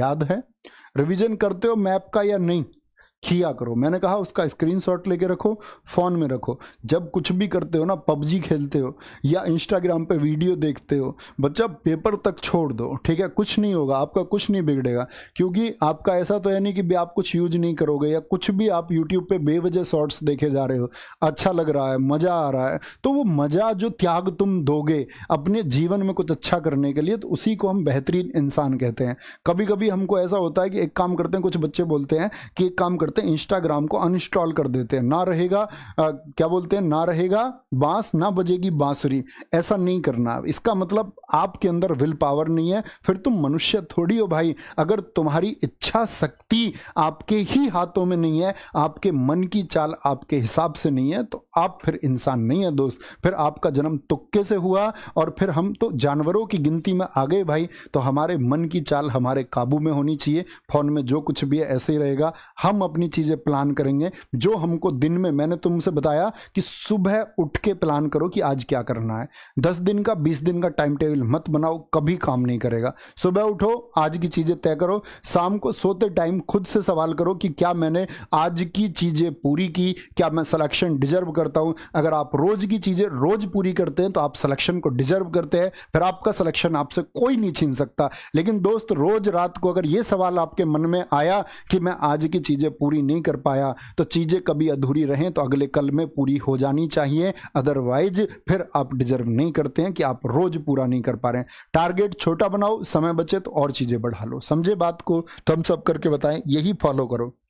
याद है रिवीजन करते हो मैप का या नहीं किया करो मैंने कहा उसका स्क्रीनशॉट लेके रखो फ़ोन में रखो जब कुछ भी करते हो ना पबजी खेलते हो या इंस्टाग्राम पे वीडियो देखते हो बच्चा पेपर तक छोड़ दो ठीक है कुछ नहीं होगा आपका कुछ नहीं बिगड़ेगा क्योंकि आपका ऐसा तो है नहीं कि भी आप कुछ यूज नहीं करोगे या कुछ भी आप यूट्यूब पर बेवजह शॉर्ट्स देखे जा रहे हो अच्छा लग रहा है मज़ा आ रहा है तो वो मज़ा जो त्याग तुम दोगे अपने जीवन में कुछ अच्छा करने के लिए तो उसी को हम बेहतरीन इंसान कहते हैं कभी कभी हमको ऐसा होता है कि एक काम करते हैं कुछ बच्चे बोलते हैं कि एक काम करते करते हैं इंस्टाग्राम को अनइंस्टॉल कर देते हैं ना रहेगा आ, क्या बोलते हैं ना रहेगा बांस ना बजेगी बांसुरी ऐसा नहीं करना इसका मतलब आपके अंदर विल पावर नहीं है फिर तुम मनुष्य थोड़ी हो भाई अगर तुम्हारी इच्छा शक्ति आपके ही हाथों में नहीं है आपके मन की चाल आपके हिसाब से नहीं है तो आप फिर इंसान नहीं है दोस्त फिर आपका जन्म तुक्के से हुआ और फिर हम तो जानवरों की गिनती में आ गए भाई तो हमारे मन की चाल हमारे काबू में होनी चाहिए फोन में जो कुछ भी है ऐसे ही रहेगा हम अपनी अपनी चीज़ें प्लान करेंगे जो हमको दिन में मैंने तुमसे बताया कि सुबह उठ के प्लान करो कि आज क्या करना है दस दिन का बीस दिन का टाइम टेबल मत बनाओ कभी काम नहीं करेगा सुबह उठो आज की चीज़ें तय करो शाम को सोते टाइम खुद से सवाल करो कि क्या मैंने आज की चीज़ें पूरी की क्या मैं सलेक्शन डिजर्व करता हूँ अगर आप रोज़ की चीज़ें रोज़ पूरी करते हैं तो आप सलेक्शन को डिजर्व करते हैं फिर आपका सलेक्शन आपसे कोई नहीं छीन सकता लेकिन दोस्त रोज़ रात को अगर ये सवाल आपके मन में आया कि मैं आज की चीज़ें पूरी नहीं कर पाया तो चीज़ें कभी अधूरी रहें तो अगले कल में पूरी हो जानी चाहिए अदरवाइज फिर आप डिजर्व नहीं करते हैं कि आप रोज पूरा नहीं कर पा रहे हैं टारगेट छोटा बनाओ समय बचे तो और चीज़ें बढ़ा लो समझे बात को थम्स तो अप करके बताएं यही फॉलो करो